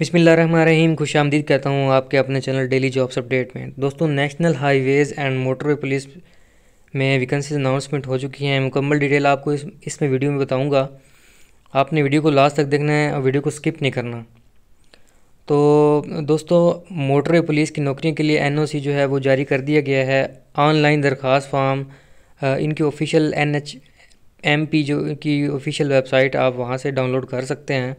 रहीम खुश आमदीद कहता हूँ आपके अपने चैनल डेली जॉब्स अपडेट में दोस्तों national highways and motorway police में वैकेंसीज अनाउंसमेंट हो चुकी हैं मुकम्मल डिटेल आपको इस इसमें वीडियो में बताऊँगा आपने वीडियो को लास्ट तक देखना है और वीडियो को स्किप नहीं करना तो दोस्तों मोटरवे पुलिस की नौकरियों के लिए एन जो है वो जारी कर दिया गया है ऑनलाइन दरख्वास्त फॉर्म इनकी official N H M P जो की ऑफिशियल वेबसाइट आप वहाँ से डाउनलोड कर सकते हैं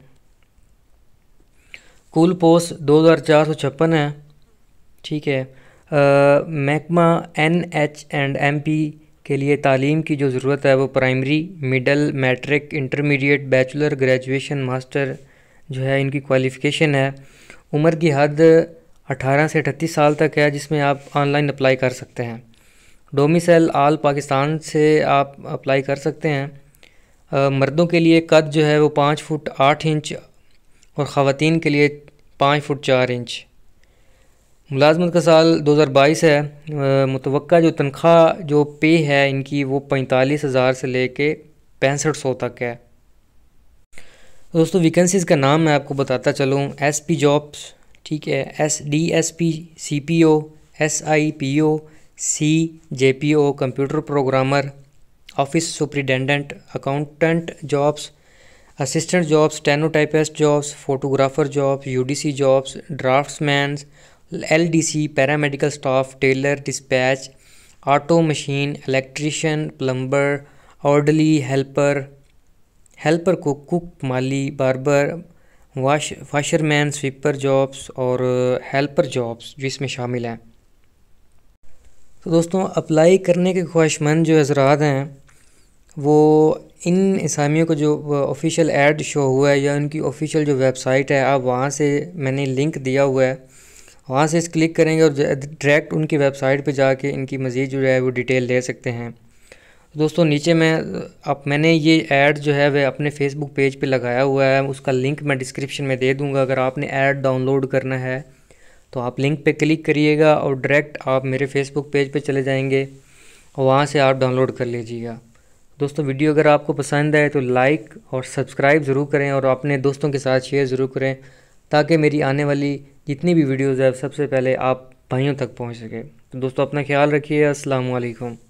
कुल पोस्ट दो हज़ार चार सौ छप्पन है ठीक है महकमा N H and M P के लिए तालीम की जो ज़रूरत है वो primary middle matric intermediate bachelor graduation master जो है इनकी क्वालिफ़िकेशन है उम्र की हद 18 से अठतीस साल तक है जिसमें आप ऑनलाइन अप्लाई कर सकते हैं डोमिसल आल पाकिस्तान से आप अप्लाई कर सकते हैं आ, मर्दों के लिए कद जो है वो पाँच फुट आठ इंच और ख़वान के लिए पाँच फुट चार इंच मुलाजमत का साल 2022 है मुतव जो तनख्वाह जो पे है इनकी वो पैंतालीस हज़ार से ले कर पैंसठ सौ तक है दोस्तों वैकेंसीज़ का नाम मैं आपको बताता चलूँ एस पी जॉब्स ठीक है S D S P C P O S I P O C J P O computer programmer office superintendent accountant jobs assistant jobs stenotypist jobs photographer jobs UDC jobs D LDC paramedical staff tailor dispatch auto machine electrician plumber orderly helper helper को cook माली barber wash washerman sweeper jobs और helper jobs जो इसमें शामिल हैं तो दोस्तों apply करने के ख्वाहिशमंद जो हजरात हैं वो इन इसामियों को जो ऑफिशियल एड शो हुआ है या उनकी ऑफिशियल जो वेबसाइट है आप वहाँ से मैंने लिंक दिया हुआ है वहाँ से इस क्लिक करेंगे और डायरेक्ट उनकी वेबसाइट पे जाके इनकी मज़ीद जो है वो डिटेल ले सकते हैं दोस्तों नीचे मैं अब मैंने ये एड जो है वह अपने फेसबुक पेज पे लगाया हुआ है उसका लिंक मैं डिस्क्रिप्शन में दे दूँगा अगर आपने ऐड डाउनलोड करना है तो आप लिंक पर क्लिक करिएगा और डायरेक्ट आप मेरे फेसबुक पेज पे चले जाएँगे और वहाँ से आप डाउनलोड कर लीजिएगा दोस्तों वीडियो अगर आपको पसंद आए तो लाइक और सब्सक्राइब ज़रूर करें और अपने दोस्तों के साथ शेयर ज़रूर करें ताकि मेरी आने वाली जितनी भी वीडियोज़ है सबसे पहले आप भाइयों तक पहुँच सकें तो दोस्तों अपना ख्याल रखिए असलकम